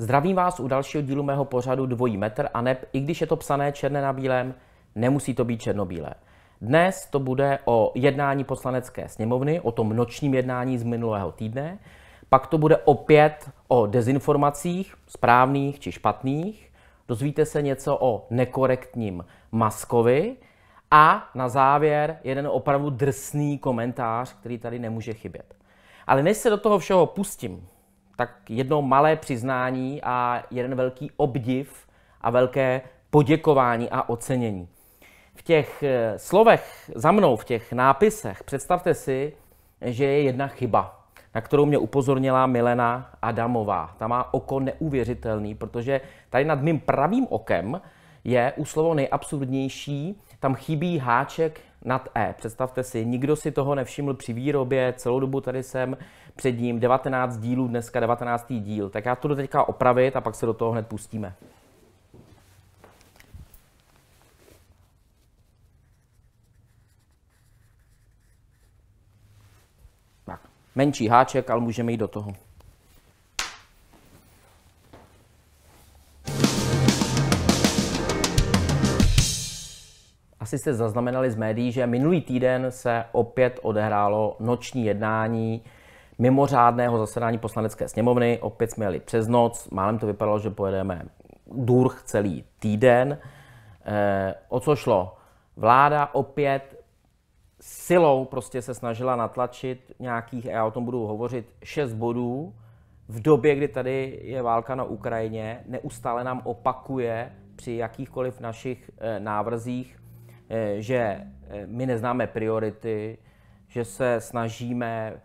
Zdravím vás u dalšího dílu mého pořadu Dvojí metr a neb, i když je to psané černé na bílém, nemusí to být černobílé. Dnes to bude o jednání poslanecké sněmovny, o tom nočním jednání z minulého týdne. Pak to bude opět o dezinformacích, správných či špatných. Dozvíte se něco o nekorektním maskovi. A na závěr jeden opravdu drsný komentář, který tady nemůže chybět. Ale než se do toho všeho pustím, tak jedno malé přiznání a jeden velký obdiv a velké poděkování a ocenění. V těch eh, slovech za mnou, v těch nápisech, představte si, že je jedna chyba, na kterou mě upozornila Milena Adamová. Ta má oko neuvěřitelný, protože tady nad mým pravým okem je u slovo nejabsurdnější, tam chybí háček nad E. Představte si, nikdo si toho nevšiml při výrobě, celou dobu tady jsem před ním, 19 dílů, dneska 19. díl. Tak já to do teďka opravit a pak se do toho hned pustíme. menší háček, ale můžeme jít do toho. Asi jste zaznamenali z médií, že minulý týden se opět odehrálo noční jednání mimořádného zasedání poslanecké sněmovny. Opět jsme jeli přes noc, málem to vypadalo, že pojedeme důrch celý týden. E, o co šlo? Vláda opět silou prostě se snažila natlačit nějakých, já o tom budu hovořit, šest bodů, v době, kdy tady je válka na Ukrajině, neustále nám opakuje při jakýchkoliv našich eh, návrzích, eh, že eh, my neznáme priority, že se snažíme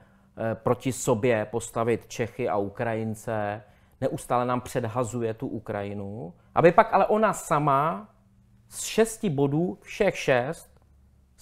proti sobě postavit Čechy a Ukrajince, neustále nám předhazuje tu Ukrajinu, aby pak ale ona sama z šesti bodů, všech šest,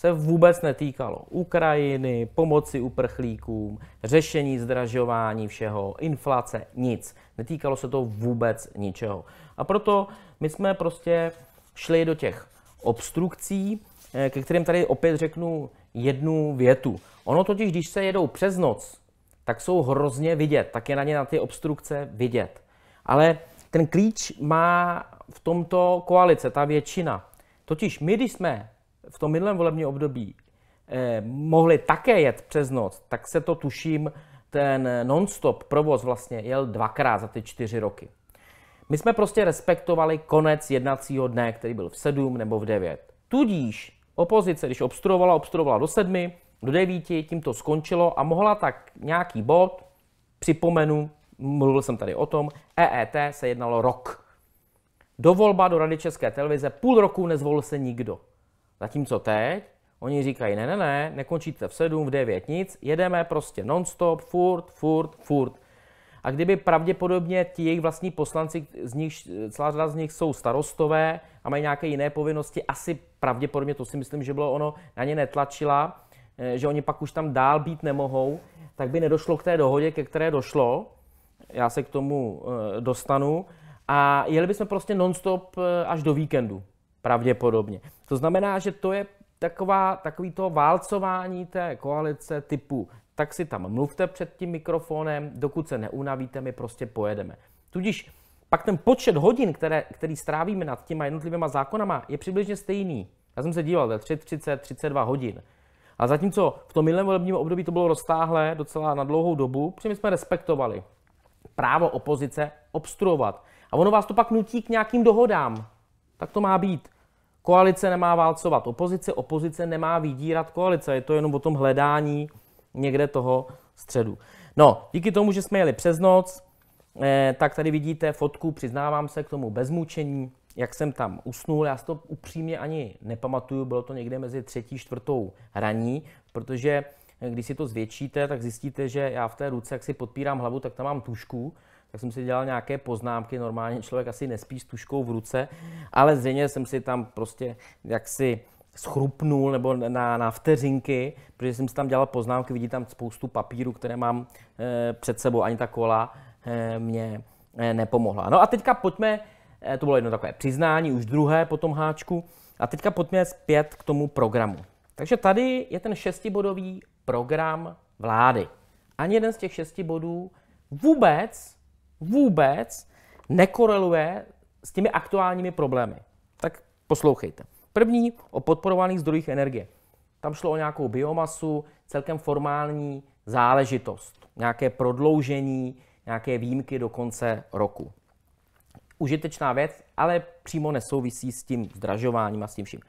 se vůbec netýkalo Ukrajiny, pomoci uprchlíkům, řešení zdražování všeho, inflace, nic. Netýkalo se to vůbec ničeho. A proto my jsme prostě šli do těch obstrukcí, eh, ke kterým tady opět řeknu jednu větu. Ono totiž, když se jedou přes noc, tak jsou hrozně vidět, tak je na ně na ty obstrukce vidět. Ale ten klíč má v tomto koalice, ta většina. Totiž my, když jsme v tom minulém volebním období eh, mohli také jet přes noc, tak se to tuším, ten non-stop provoz vlastně jel dvakrát za ty čtyři roky. My jsme prostě respektovali konec jednacího dne, který byl v sedm nebo v devět. Tudíž opozice, když obstruovala, obstruovala do sedmi, do devíti, tím to skončilo a mohla tak nějaký bod, připomenu, mluvil jsem tady o tom, EET se jednalo rok. Do volba do Rady České televize půl roku nezvolil se nikdo. Zatímco teď oni říkají, ne, ne, ne, nekončíte v 7, v 9 nic, jedeme prostě non-stop, furt, furt, furt. A kdyby pravděpodobně ti jejich vlastní poslanci, z nich, celá řada z nich jsou starostové a mají nějaké jiné povinnosti, asi pravděpodobně, to si myslím, že bylo ono, na ně netlačila, eh, že oni pak už tam dál být nemohou, tak by nedošlo k té dohodě, ke které došlo. Já se k tomu eh, dostanu. A jeli bychom prostě non-stop eh, až do víkendu pravděpodobně. To znamená, že to je taková, takový to válcování té koalice typu tak si tam mluvte před tím mikrofonem, dokud se neunavíte, my prostě pojedeme. Tudíž pak ten počet hodin, které, který strávíme nad těma jednotlivýma zákonama, je přibližně stejný. Já jsem se díval, to je 3, 30, 32 hodin. A zatímco v tom minulém volebním období to bylo roztáhlé docela na dlouhou dobu, protože my jsme respektovali právo opozice obstruovat. A ono vás to pak nutí k nějakým dohodám. Tak to má být. Koalice nemá válcovat opozici, opozice nemá vydírat koalice. Je to jenom o tom hledání někde toho středu. No, díky tomu, že jsme jeli přes noc, eh, tak tady vidíte fotku, přiznávám se k tomu bezmučení, jak jsem tam usnul. Já si to upřímně ani nepamatuju, bylo to někde mezi třetí, čtvrtou hraní, protože eh, když si to zvětšíte, tak zjistíte, že já v té ruce, jak si podpírám hlavu, tak tam mám tušku tak jsem si dělal nějaké poznámky, normálně člověk asi nespí s tuškou v ruce, ale zřejmě jsem si tam prostě jaksi schrupnul nebo na, na vteřinky, protože jsem si tam dělal poznámky, vidí tam spoustu papíru, které mám e, před sebou, ani ta kola e, mě e, nepomohla. No a teďka pojďme, e, to bylo jedno takové přiznání, už druhé po tom háčku, a teďka pojďme zpět k tomu programu. Takže tady je ten šestibodový program vlády. Ani jeden z těch šesti bodů vůbec vůbec nekoreluje s těmi aktuálními problémy. Tak poslouchejte. První o podporovaných zdrojích energie. Tam šlo o nějakou biomasu, celkem formální záležitost, nějaké prodloužení, nějaké výjimky do konce roku. Užitečná věc, ale přímo nesouvisí s tím zdražováním a s tím vším.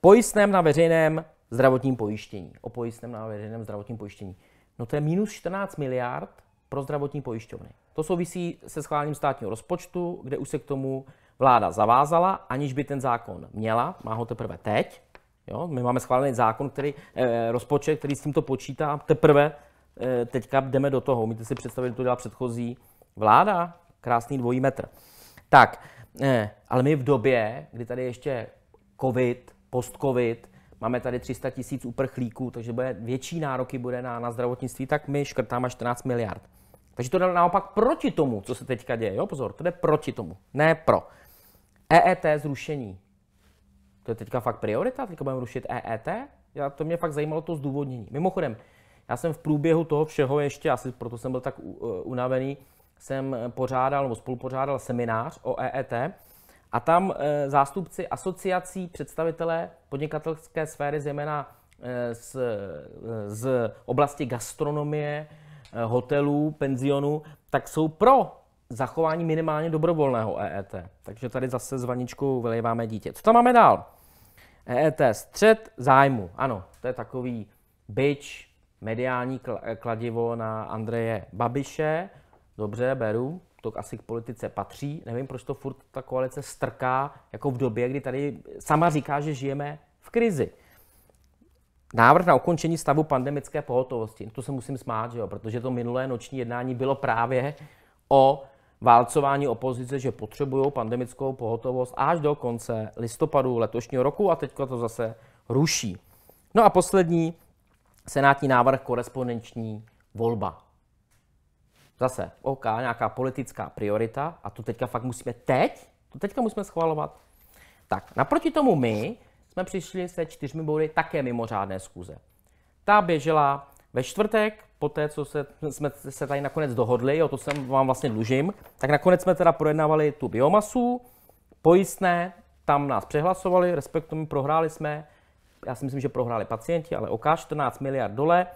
Pojistném na veřejném zdravotním pojištění. O pojistném na veřejném zdravotním pojištění. No to je minus 14 miliard pro zdravotní pojišťovny. To souvisí se schválením státního rozpočtu, kde už se k tomu vláda zavázala, aniž by ten zákon měla, má ho teprve teď. Jo? My máme schválený zákon, který, eh, rozpočet, který s tímto počítá, teprve eh, teďka jdeme do toho. Umíte si představit, že to dělá předchozí vláda? Krásný dvojí metr. Tak, eh, ale my v době, kdy tady ještě covid, post-covid, máme tady 300 tisíc uprchlíků, takže bude větší nároky bude na, na zdravotnictví, tak my škrtáme 14 miliard. Takže to jde naopak proti tomu, co se teďka děje. Jo, pozor, to jde proti tomu, ne pro. EET zrušení. To je teďka fakt priorita, teďka budeme rušit EET? Já, to mě fakt zajímalo to zdůvodnění. Mimochodem, já jsem v průběhu toho všeho ještě, asi proto jsem byl tak e, unavený, jsem pořádal nebo spolupořádal seminář o EET a tam eh, zástupci asociací, představitelé podnikatelské sféry, zejména eh, z, eh, z oblasti gastronomie, hotelů, penzionů, tak jsou pro zachování minimálně dobrovolného EET. Takže tady zase s vaničkou vylejváme dítě. Co tam máme dál? EET, střed zájmu. Ano, to je takový byč, mediální kladivo na Andreje Babiše. Dobře, beru to asi k politice patří. Nevím, proč to furt ta koalice strká, jako v době, kdy tady sama říká, že žijeme v krizi. Návrh na ukončení stavu pandemické pohotovosti. To se musím smát, že jo? protože to minulé noční jednání bylo právě o válcování opozice, že potřebují pandemickou pohotovost až do konce listopadu letošního roku a teďka to zase ruší. No a poslední, senátní návrh korespondenční volba zase, OK, nějaká politická priorita a tu teďka fakt musíme teď, to teďka musíme schvalovat. Tak, naproti tomu my jsme přišli se čtyřmi body také mimořádné schůze. Ta běžela ve čtvrtek, po té, co se, jsme se tady nakonec dohodli, o to jsem vám vlastně dlužím, tak nakonec jsme teda projednávali tu biomasu, pojistné, tam nás přehlasovali, respektum prohráli jsme, já si myslím, že prohráli pacienti, ale OK, 14 miliard dole.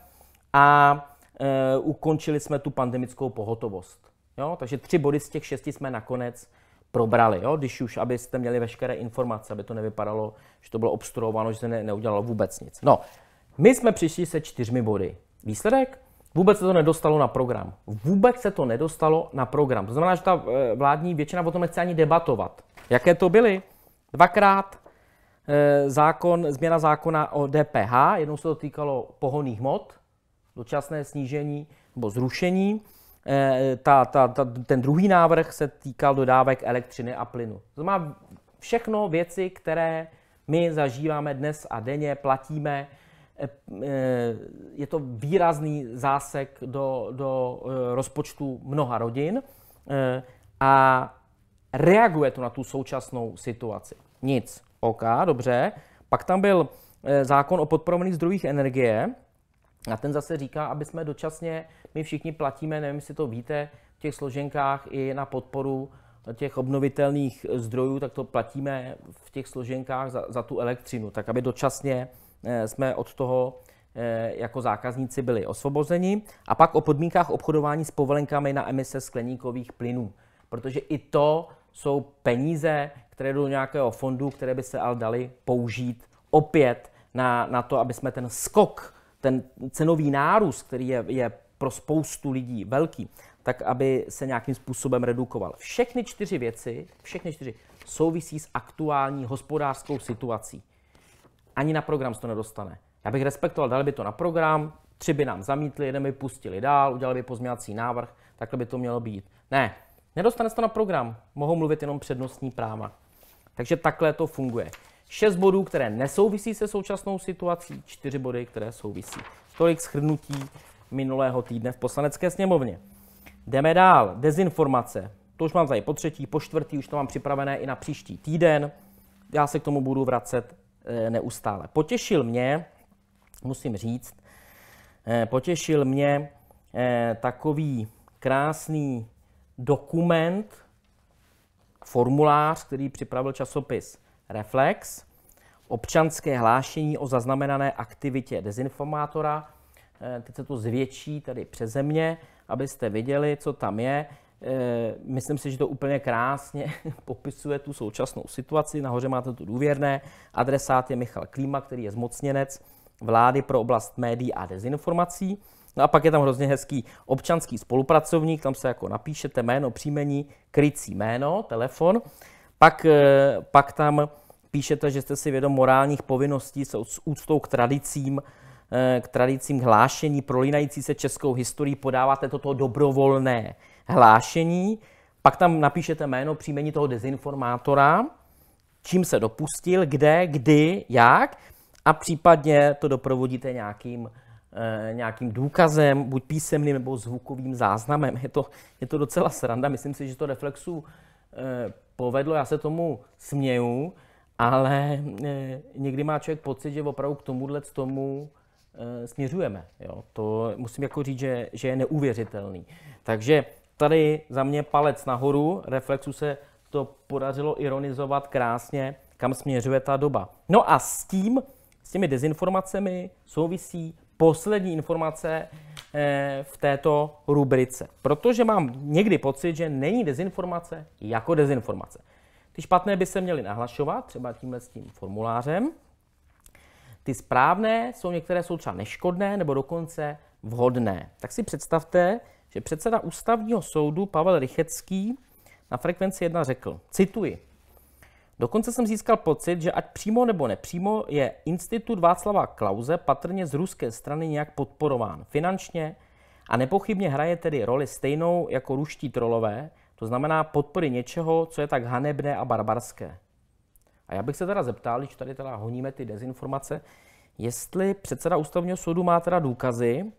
A uh, ukončili jsme tu pandemickou pohotovost. Jo? Takže tři body z těch šesti jsme nakonec probrali, jo? když už, abyste měli veškeré informace, aby to nevypadalo, že to bylo obstruováno, že se ne, neudělalo vůbec nic. No, my jsme přišli se čtyřmi body. Výsledek? Vůbec se to nedostalo na program. Vůbec se to nedostalo na program. To znamená, že ta eh, vládní většina o tom nechce ani debatovat. Jaké to byly? Dvakrát eh, zákon, změna zákona o DPH, jednou se to týkalo pohoných hmot, dočasné snížení nebo zrušení. E, ta, ta, ta, ten druhý návrh se týkal dodávek elektřiny a plynu. To má všechno věci, které my zažíváme dnes a denně, platíme. E, je to výrazný zásek do, do rozpočtu mnoha rodin e, a reaguje to na tu současnou situaci. Nic. OK, dobře. Pak tam byl zákon o podporovaných zdrojích energie, a ten zase říká, aby jsme dočasně, my všichni platíme, nevím, jestli to víte, v těch složenkách i na podporu těch obnovitelných zdrojů, tak to platíme v těch složenkách za, za tu elektřinu, tak aby dočasně eh, jsme od toho eh, jako zákazníci byli osvobozeni. A pak o podmínkách obchodování s povolenkami na emise skleníkových plynů, protože i to jsou peníze, které jdou do nějakého fondu, které by se ale daly použít opět na, na to, aby jsme ten skok ten cenový nárůst, který je, je pro spoustu lidí velký, tak aby se nějakým způsobem redukoval. Všechny čtyři věci, všechny čtyři, souvisí s aktuální hospodářskou situací. Ani na program se to nedostane. Já bych respektoval, dali by to na program, tři by nám zamítli, jeden by pustili dál, udělali by pozměňovací návrh, takhle by to mělo být. Ne, nedostane se to na program, mohou mluvit jenom přednostní práva. Takže takhle to funguje. 6 bodů, které nesouvisí se současnou situací, 4 body, které souvisí. Tolik schrnutí minulého týdne v poslanecké sněmovně. Jdeme dál. Dezinformace. To už mám tady po třetí, po čtvrtý, už to mám připravené i na příští týden. Já se k tomu budu vracet eh, neustále. Potěšil mě, musím říct, eh, potěšil mě eh, takový krásný dokument, formulář, který připravil časopis reflex, občanské hlášení o zaznamenané aktivitě dezinformátora. Eh, teď se to zvětší tady přes země, abyste viděli, co tam je. Eh, myslím si, že to úplně krásně popisuje tu současnou situaci. Nahoře máte tu důvěrné. Adresát je Michal Klíma, který je zmocněnec vlády pro oblast médií a dezinformací. No a pak je tam hrozně hezký občanský spolupracovník, tam se jako napíšete jméno, příjmení, krycí jméno, telefon. Pak, eh, pak tam Píšete, že jste si vědom morálních povinností s úctou k tradicím, eh, k tradicím hlášení prolínající se českou historií, podáváte toto dobrovolné hlášení, pak tam napíšete jméno, příjmení toho dezinformátora, čím se dopustil, kde, kdy, jak a případně to doprovodíte nějakým, eh, nějakým důkazem, buď písemným nebo zvukovým záznamem. Je to, je to docela sranda, myslím si, že to Reflexu eh, povedlo, já se tomu směju, ale eh, někdy má člověk pocit, že opravdu k tomuhle tomu eh, směřujeme. Jo? To musím jako říct, že, že je neuvěřitelný. Takže tady za mě palec nahoru, reflexu se to podařilo ironizovat krásně, kam směřuje ta doba. No a s tím, s těmi dezinformacemi souvisí poslední informace eh, v této rubrice. Protože mám někdy pocit, že není dezinformace jako dezinformace. Ty špatné by se měly nahlašovat, třeba tímhle s tím formulářem. Ty správné jsou některé jsou třeba neškodné nebo dokonce vhodné. Tak si představte, že předseda ústavního soudu Pavel Rychecký na frekvenci 1 řekl, cituji, Dokonce jsem získal pocit, že ať přímo nebo nepřímo je institut Václava Klauze patrně z ruské strany nějak podporován finančně a nepochybně hraje tedy roli stejnou jako ruští trolové, to znamená podpory něčeho, co je tak hanebné a barbarské. A já bych se teda zeptal, když tady teda honíme ty dezinformace, jestli předseda ústavního soudu má teda důkazy,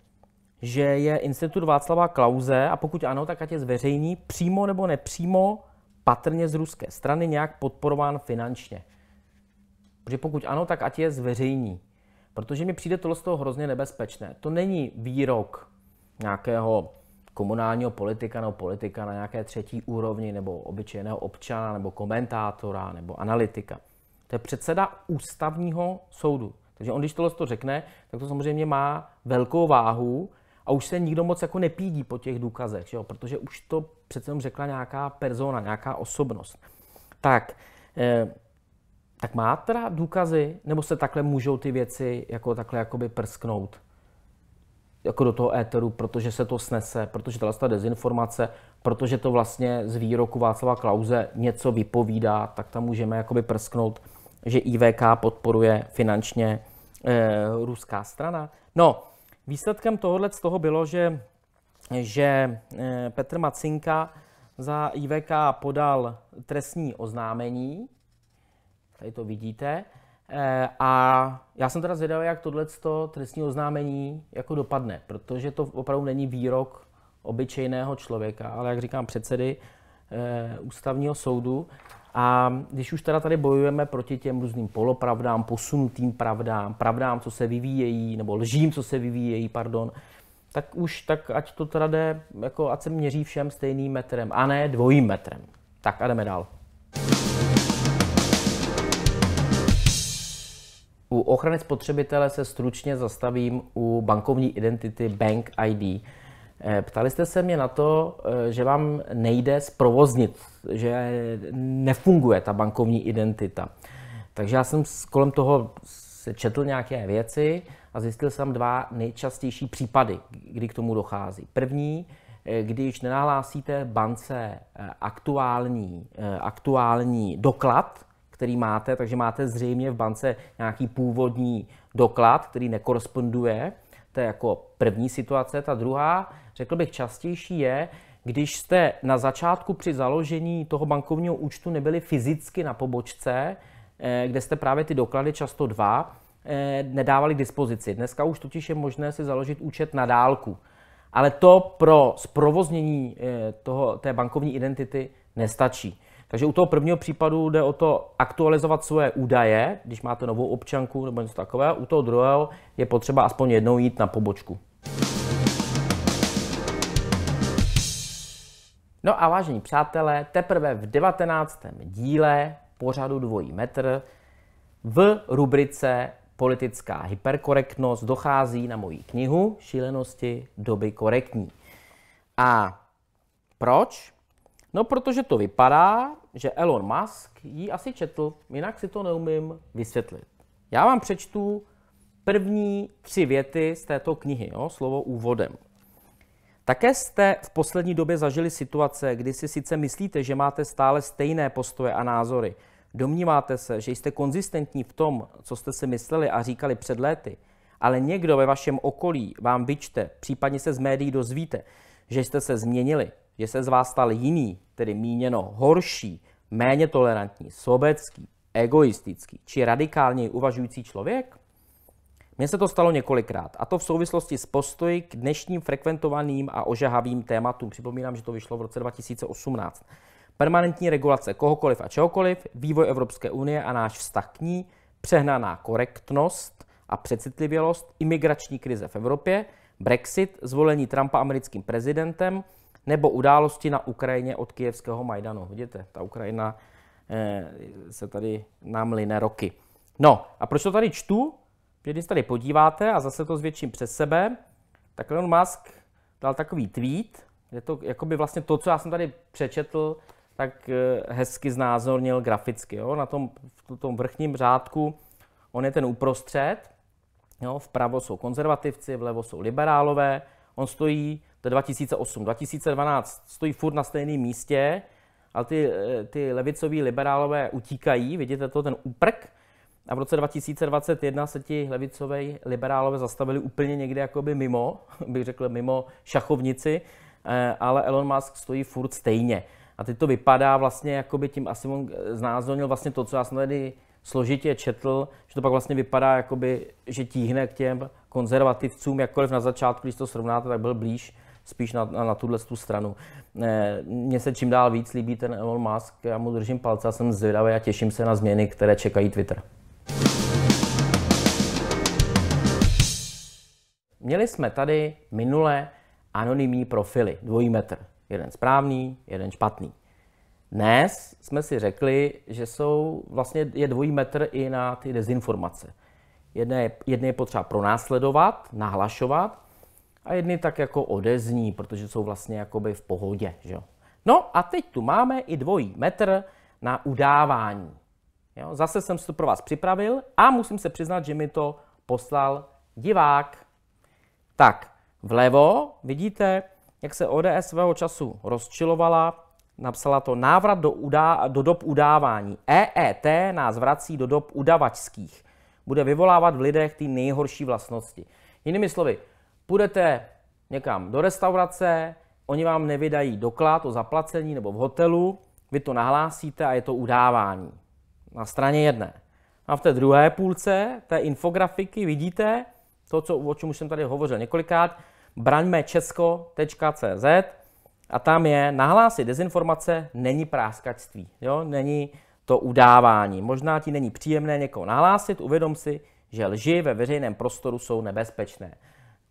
že je institut Václava Klauze, a pokud ano, tak ať je zveřejní, přímo nebo nepřímo, patrně z ruské strany nějak podporován finančně. Protože pokud ano, tak ať je zveřejní. Protože mi přijde tohle z toho hrozně nebezpečné. To není výrok nějakého komunálního politika nebo politika na nějaké třetí úrovni, nebo obyčejného občana, nebo komentátora, nebo analytika. To je předseda ústavního soudu. Takže on, když tohle to řekne, tak to samozřejmě má velkou váhu a už se nikdo moc jako nepídí po těch důkazech, že jo? protože už to přece jenom řekla nějaká persona, nějaká osobnost. Tak, eh, tak má teda důkazy, nebo se takhle můžou ty věci jako takhle jakoby prsknout? jako do toho éteru, protože se to snese, protože tohle ta dezinformace, protože to vlastně z výroku Václava Klauze něco vypovídá, tak tam můžeme jakoby prsknout, že IVK podporuje finančně e, ruská strana. No, výsledkem tohohle z toho bylo, že, že e, Petr Macinka za IVK podal trestní oznámení, tady to vidíte, Eh, a já jsem teda zvědavý, jak tohle trestní oznámení jako dopadne, protože to opravdu není výrok obyčejného člověka, ale jak říkám, předsedy e, ústavního soudu. A když už teda tady bojujeme proti těm různým polopravdám, posunutým pravdám, pravdám, co se vyvíjejí, nebo lžím, co se vyvíjejí, pardon, tak už tak ať to teda jde, jako ať se měří všem stejným metrem, a ne dvojím metrem. Tak a jdeme dál. U ochrany spotřebitele se stručně zastavím u bankovní identity Bank ID. Eh, ptali jste se mě na to, eh, že vám nejde zprovoznit, že nefunguje ta bankovní identita. Takže já jsem kolem toho se četl nějaké věci a zjistil jsem dva nejčastější případy, kdy k tomu dochází. První, eh, když nenahlásíte bance aktuální, aktuální doklad, který máte, takže máte zřejmě v bance nějaký původní doklad, který nekoresponduje. To je jako první situace. Ta druhá, řekl bych, častější je, když jste na začátku při založení toho bankovního účtu nebyli fyzicky na pobočce, eh, kde jste právě ty doklady často dva, eh, nedávali k dispozici. Dneska už totiž je možné si založit účet na dálku. Ale to pro zprovoznění eh, toho, té bankovní identity nestačí. Takže u toho prvního případu jde o to aktualizovat svoje údaje, když máte novou občanku nebo něco takového. U toho druhého je potřeba aspoň jednou jít na pobočku. No a vážení přátelé, teprve v 19. díle pořadu Dvojí metr v rubrice Politická hyperkorektnost dochází na moji knihu Šílenosti doby korektní. A proč? No, protože to vypadá, že Elon Musk ji asi četl, jinak si to neumím vysvětlit. Já vám přečtu první tři věty z této knihy, jo, slovo úvodem. Také jste v poslední době zažili situace, kdy si sice myslíte, že máte stále stejné postoje a názory, domníváte se, že jste konzistentní v tom, co jste si mysleli a říkali před léty, ale někdo ve vašem okolí vám vyčte, případně se z médií dozvíte, že jste se změnili, že se z vás stal jiný, tedy míněno horší, méně tolerantní, sobecký, egoistický či radikálně uvažující člověk? Mně se to stalo několikrát, a to v souvislosti s postoji k dnešním frekventovaným a ožahavým tématům. Připomínám, že to vyšlo v roce 2018. Permanentní regulace kohokoliv a čehokoliv, vývoj Evropské unie a náš vztah k ní, přehnaná korektnost a přecitlivělost, imigrační krize v Evropě, Brexit, zvolení Trumpa americkým prezidentem, nebo události na Ukrajině od kijevského Majdanu. Vidíte, ta Ukrajina eh, se tady nám line roky. No a proč to tady čtu? Když když tady podíváte a zase to zvětším přes sebe, tak Elon Musk dal takový tweet, je to, jakoby vlastně to, co já jsem tady přečetl, tak eh, hezky znázornil graficky. Jo? Na tom, v tom vrchním řádku on je ten uprostřed, jo? vpravo jsou konzervativci, vlevo jsou liberálové, on stojí to je 2008. 2012 stojí furt na stejném místě, ale ty, eh, ty levicoví liberálové utíkají, vidíte to, ten úprk. A v roce 2021 se ti levicové liberálové zastavili úplně někde jakoby mimo, bych řekl mimo šachovnici, eh, ale Elon Musk stojí furt stejně. A teď to vypadá vlastně, jakoby tím asi on eh, znázornil vlastně to, co já jsem tady složitě četl, že to pak vlastně vypadá, jakoby, že tíhne k těm konzervativcům, jakkoliv na začátku, když to srovnáte, tak byl blíž spíš na, na, na tuhle tu stranu. Eh, mně se čím dál víc líbí ten Elon Musk, já mu držím palce a jsem zvědavý a těším se na změny, které čekají Twitter. Měli jsme tady minule anonymní profily, dvojí metr. Jeden správný, jeden špatný. Dnes jsme si řekli, že jsou vlastně je dvojí metr i na ty dezinformace. Jedné, jedné je potřeba pronásledovat, nahlašovat a jedny tak jako odezní, protože jsou vlastně jakoby v pohodě. Že? No a teď tu máme i dvojí metr na udávání. Jo? Zase jsem si to pro vás připravil a musím se přiznat, že mi to poslal divák. Tak, vlevo vidíte, jak se ODS svého času rozčilovala, napsala to návrat do, udá, do dob udávání. EET nás vrací do dob udavačských. Bude vyvolávat v lidech ty nejhorší vlastnosti. Jinými slovy, Půjdete někam do restaurace, oni vám nevydají doklad o zaplacení nebo v hotelu, vy to nahlásíte a je to udávání. Na straně jedné. A v té druhé půlce té infografiky vidíte to, co, o čem už jsem tady hovořil několikrát, braňmečesko.cz a tam je nahlásit dezinformace není práskačství, jo? není to udávání. Možná ti není příjemné někoho nahlásit, uvědom si, že lži ve veřejném prostoru jsou nebezpečné.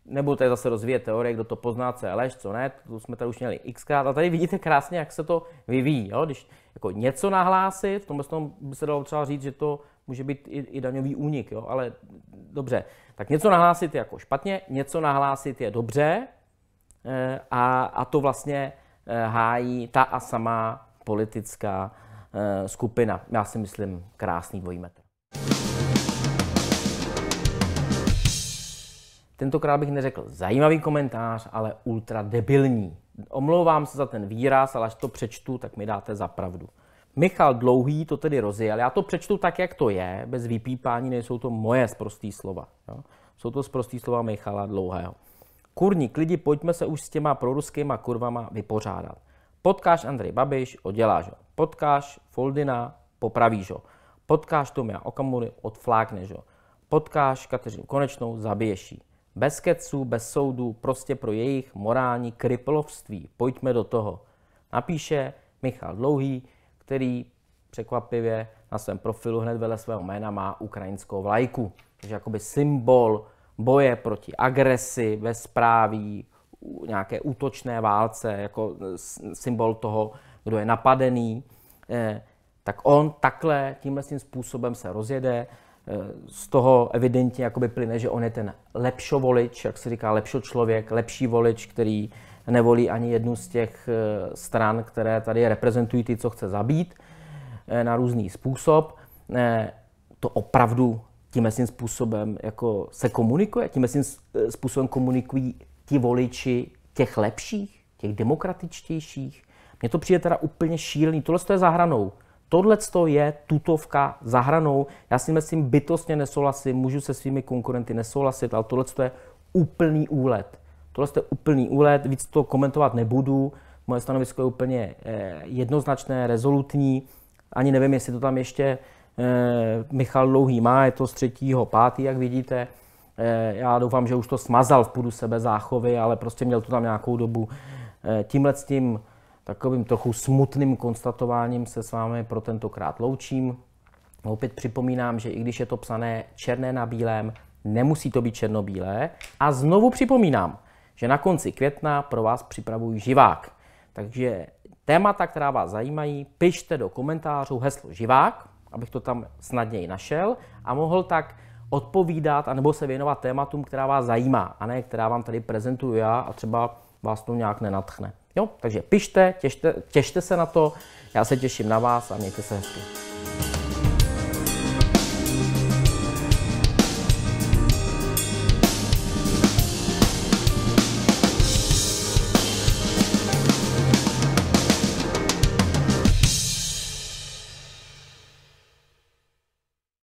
Nebudu tady zase rozvíjet teorie, kdo to pozná, co je lež, co ne, to jsme tady už měli xkrát. A tady vidíte krásně, jak se to vyvíjí. Jo? Když jako něco nahlásit, v tomhle tom by se dalo třeba říct, že to může být i, i daňový únik, jo? ale dobře. Tak něco nahlásit je jako špatně, něco nahlásit je dobře e, a, a to vlastně e, hájí ta a samá politická e, skupina. Já si myslím, krásný dvojí metr. tentokrát bych neřekl zajímavý komentář, ale ultra debilní. Omlouvám se za ten výraz, ale až to přečtu, tak mi dáte za pravdu. Michal Dlouhý to tedy rozjel. Já to přečtu tak, jak to je, bez vypípání, nejsou to moje sprostý slova. Jo? Jsou to sprostý slova Michala Dlouhého. Kurní lidi, pojďme se už s těma proruskýma kurvama vypořádat. Potkáš Andrej Babiš, oděláš ho. Potkáš Foldina, popravíš ho. Potkáš Tomia Okamury, odflákneš ho. Potkáš Kateřinu Konečnou, zabiješ ji. Bez keců, bez soudů, prostě pro jejich morální kryplovství. Pojďme do toho. Napíše Michal Dlouhý, který překvapivě na svém profilu hned vedle svého jména má ukrajinskou vlajku. Takže jakoby symbol boje proti agresi, bezpráví, nějaké útočné válce, jako symbol toho, kdo je napadený, eh, tak on takhle tímhle tím způsobem se rozjede Eh, z toho evidentně jakoby plyne, že on je ten volič, jak se říká, lepšo člověk, lepší volič, který nevolí ani jednu z těch eh, stran, které tady reprezentují ty, co chce zabít eh, na různý způsob. To opravdu tím svým způsobem jako se komunikuje, tím svým způsobem komunikují ti voliči těch lepších, těch demokratičtějších. Mně to přijde teda úplně šílený, tohle je za hranou. Tohle je tutovka za hranou. Já s tím, s tím bytostně nesouhlasím, můžu se svými konkurenty nesouhlasit, ale tohle je úplný úlet. Tohle je úplný úlet, víc to komentovat nebudu. Moje stanovisko je úplně eh, jednoznačné, rezolutní. Ani nevím, jestli to tam ještě eh, Michal Dlouhý má, je to z třetího, pátý, jak vidíte. Eh, já doufám, že už to smazal v půdu sebe záchovy, ale prostě měl to tam nějakou dobu. Eh, tímhle s tím takovým trochu smutným konstatováním se s vámi pro tentokrát loučím. Opět připomínám, že i když je to psané černé na bílém, nemusí to být černobílé. A znovu připomínám, že na konci května pro vás připravuji živák. Takže témata, která vás zajímají, pište do komentářů heslo živák, abych to tam snadněji našel a mohl tak odpovídat anebo se věnovat tématům, která vás zajímá, a ne která vám tady prezentuju já a třeba vás to nějak nenatchne. Jo? Takže pište, těšte, těšte se na to, já se těším na vás a mějte se hezky.